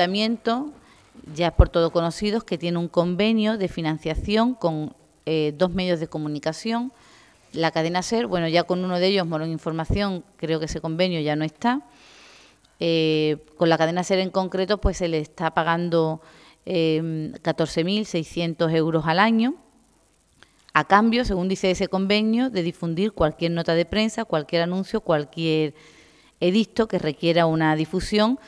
ayuntamiento, ya por todo conocidos, que tiene un convenio de financiación con eh, dos medios de comunicación, la cadena SER, bueno, ya con uno de ellos, Morón Información, creo que ese convenio ya no está. Eh, con la cadena SER en concreto, pues se le está pagando eh, em, 14.600 euros al año, a cambio, según dice ese convenio, de difundir cualquier nota de prensa, cualquier anuncio, cualquier edicto que requiera una difusión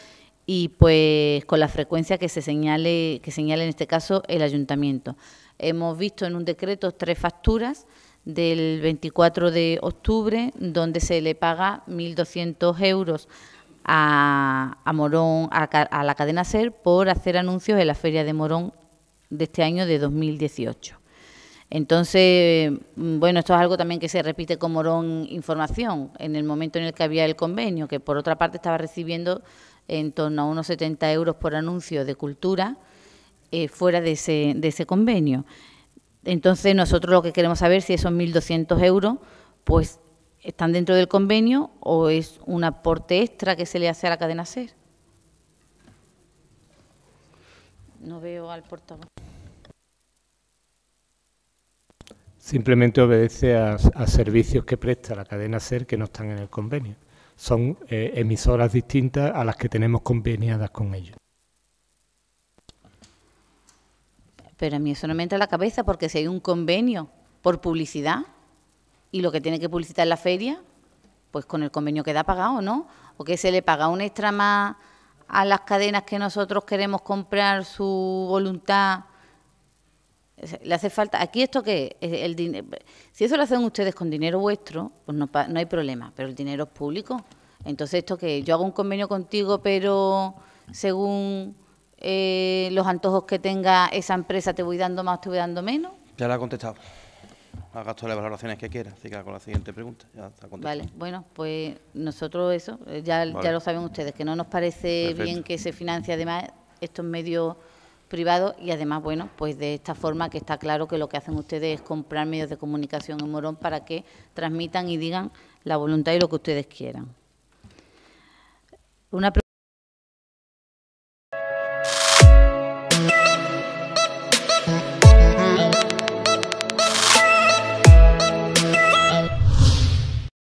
y pues con la frecuencia que se señale, que señale en este caso el ayuntamiento. Hemos visto en un decreto tres facturas del 24 de octubre donde se le paga 1.200 euros a, Morón, a la cadena SER por hacer anuncios en la feria de Morón de este año de 2018. Entonces, mm, bueno, esto es algo también que se repite como Información, en el momento en el que había el convenio, que por otra parte estaba recibiendo en torno a unos 70 euros por anuncio de cultura eh, fuera de ese, de ese convenio. Entonces, nosotros lo que queremos saber es si esos 1.200 euros, pues, están dentro del convenio o es un aporte extra que se le hace a la cadena SER. No veo al portavoz. simplemente obedece a, servicios que presta la cadena SER que no están en el convenio. Son eh, emisoras distintas a las que tenemos conveniadas con ellos. Pero a mí eso no me entra a la cabeza porque si hay un convenio por publicidad y lo que tiene que publicitar la feria, pues con el convenio queda pagado, ¿no? O que se le paga un extra más a las cadenas que nosotros queremos comprar su voluntad le hace falta. Aquí esto que el Si eso lo hacen ustedes con dinero vuestro, pues no, no hay problema. Pero el dinero es público. Entonces esto que yo hago un convenio contigo, pero según eh, los antojos que tenga esa empresa te voy dando más, te voy dando menos. Ya la ha contestado. Ha gastado las valoraciones que quiera. Así que con la siguiente pregunta ya está Vale, bueno, pues nosotros eso eh, ya, ya, lo saben ustedes que no nos parece bien que se financie además estos medios privado y además, bueno, pues de esta forma que está claro que lo que hacen ustedes es comprar medios de comunicación en Morón para que transmitan y digan la voluntad y lo que ustedes quieran. Una